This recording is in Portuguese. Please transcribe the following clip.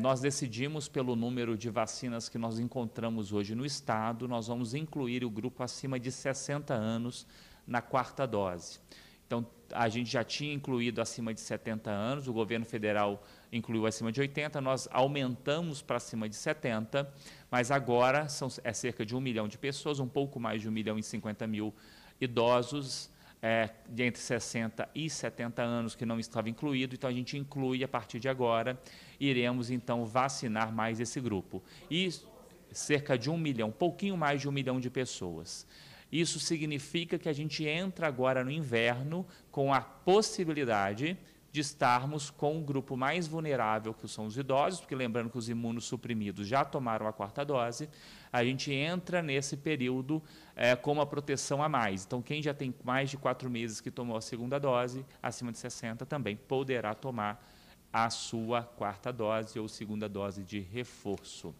Nós decidimos pelo número de vacinas que nós encontramos hoje no estado, nós vamos incluir o grupo acima de 60 anos na quarta dose. Então, a gente já tinha incluído acima de 70 anos, o governo federal incluiu acima de 80, nós aumentamos para acima de 70, mas agora são, é cerca de um milhão de pessoas, um pouco mais de um milhão e 50 mil idosos é, de entre 60 e 70 anos que não estava incluído, então a gente inclui a partir de agora, iremos então vacinar mais esse grupo. E cerca de um milhão, pouquinho mais de um milhão de pessoas. Isso significa que a gente entra agora no inverno com a possibilidade de estarmos com o grupo mais vulnerável, que são os idosos, porque lembrando que os imunossuprimidos já tomaram a quarta dose, a gente entra nesse período é, com uma proteção a mais. Então, quem já tem mais de quatro meses que tomou a segunda dose, acima de 60, também poderá tomar a sua quarta dose ou segunda dose de reforço.